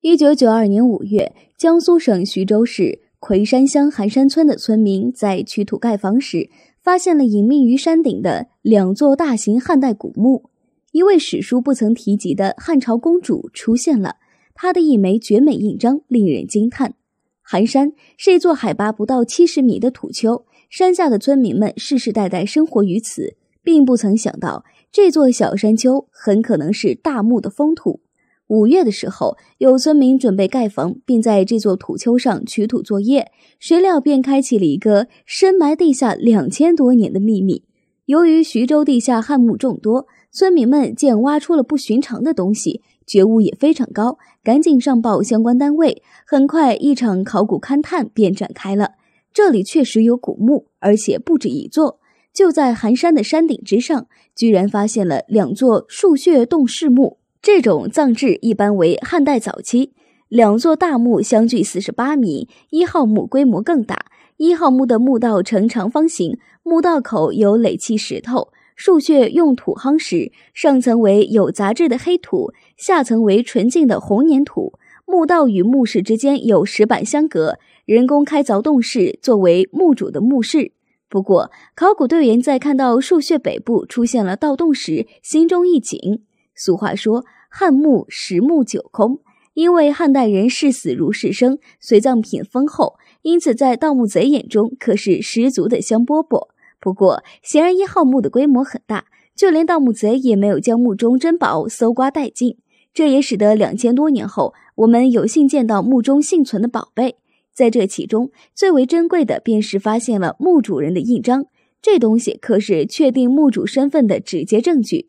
一九九二年五月，江苏省徐州市奎山乡寒山村的村民在取土盖房时，发现了隐秘于山顶的两座大型汉代古墓。一位史书不曾提及的汉朝公主出现了，她的一枚绝美印章令人惊叹。寒山是一座海拔不到七十米的土丘，山下的村民们世世代代生活于此。并不曾想到，这座小山丘很可能是大墓的封土。五月的时候，有村民准备盖房，并在这座土丘上取土作业，谁料便开启了一个深埋地下两千多年的秘密。由于徐州地下汉墓众多，村民们见挖出了不寻常的东西，觉悟也非常高，赶紧上报相关单位。很快，一场考古勘探便展开了。这里确实有古墓，而且不止一座。就在寒山的山顶之上，居然发现了两座树穴洞室墓。这种葬制一般为汉代早期。两座大墓相距四十八米，一号墓规模更大。一号墓的墓道呈长方形，墓道口有垒砌石头，树穴用土夯实，上层为有杂质的黑土，下层为纯净的红粘土。墓道与墓室之间有石板相隔，人工开凿洞室作为墓主的墓室。不过，考古队员在看到树穴北部出现了盗洞时，心中一紧。俗话说“汉墓十墓九空”，因为汉代人视死如是生，随葬品丰厚，因此在盗墓贼眼中可是十足的香饽饽。不过，显然一号墓的规模很大，就连盗墓贼也没有将墓中珍宝搜刮殆尽，这也使得两千多年后，我们有幸见到墓中幸存的宝贝。在这其中，最为珍贵的便是发现了墓主人的印章。这东西可是确定墓主身份的直接证据。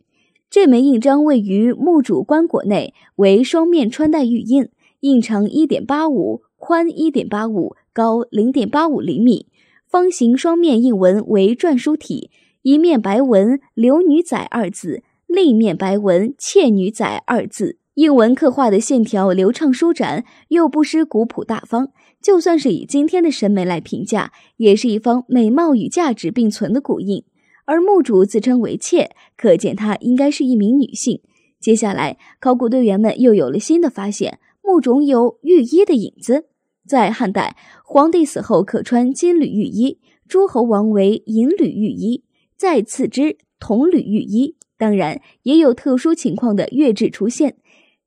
这枚印章位于墓主棺椁内，为双面穿戴玉印，印长一点八五，宽一点八五，高零点八五厘米。方形双面印文为篆书体，一面白文“刘女仔”二字，另一面白文“妾女仔”二字。印文刻画的线条流畅舒展，又不失古朴大方。就算是以今天的审美来评价，也是一方美貌与价值并存的古印。而墓主自称为妾，可见她应该是一名女性。接下来，考古队员们又有了新的发现：墓中有御衣的影子。在汉代，皇帝死后可穿金缕玉衣，诸侯王为银缕玉衣，再次之铜缕玉衣。当然，也有特殊情况的月制出现。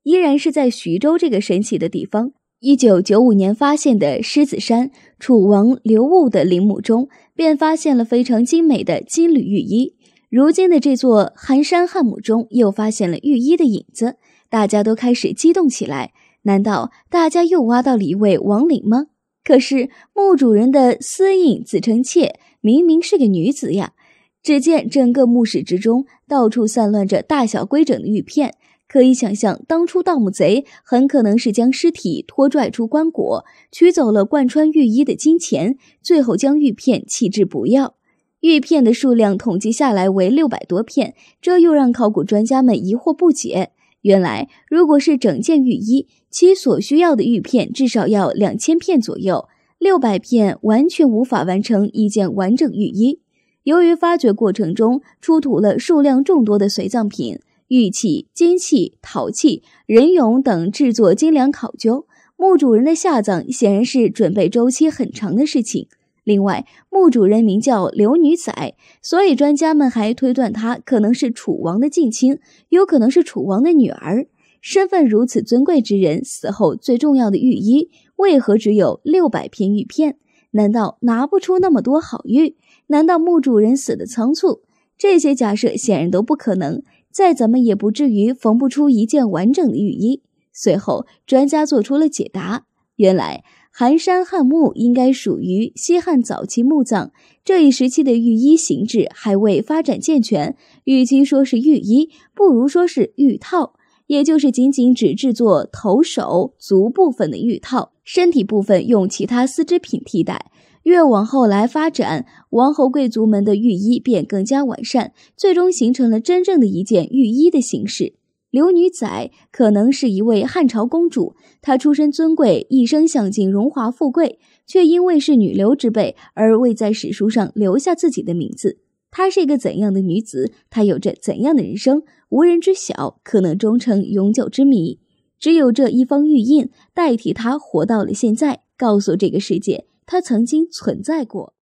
依然是在徐州这个神奇的地方，一九九五年发现的狮子山楚王刘戊的陵墓中，便发现了非常精美的金缕玉衣。如今的这座寒山汉墓中又发现了玉衣的影子，大家都开始激动起来。难道大家又挖到了一位王陵吗？可是墓主人的私印自称妾，明明是个女子呀！只见整个墓室之中，到处散乱着大小规整的玉片。可以想象，当初盗墓贼很可能是将尸体拖拽出棺椁，取走了贯穿玉衣的金钱，最后将玉片弃之不要。玉片的数量统计下来为六百多片，这又让考古专家们疑惑不解。原来，如果是整件玉衣，其所需要的玉片至少要两千片左右，六百片完全无法完成一件完整玉衣。由于发掘过程中出土了数量众多的随葬品。玉器、金器、陶器、人俑等制作精良考究，墓主人的下葬显然是准备周期很长的事情。另外，墓主人名叫刘女仔，所以专家们还推断她可能是楚王的近亲，有可能是楚王的女儿。身份如此尊贵之人，死后最重要的玉衣为何只有六百片玉片？难道拿不出那么多好玉？难道墓主人死的仓促？这些假设显然都不可能。再怎么也不至于缝不出一件完整的浴衣。随后，专家做出了解答：原来，寒山汉墓应该属于西汉早期墓葬，这一时期的浴衣形制还未发展健全，与其说是浴衣，不如说是玉套，也就是仅仅只制作头、手、足部分的玉套，身体部分用其他丝织品替代。越往后来发展，王侯贵族们的御衣便更加完善，最终形成了真正的一件御衣的形式。刘女仔可能是一位汉朝公主，她出身尊贵，一生享尽荣华富贵，却因为是女流之辈而未在史书上留下自己的名字。她是一个怎样的女子？她有着怎样的人生？无人知晓，可能终成永久之谜。只有这一方玉印代替她活到了现在，告诉这个世界。它曾经存在过。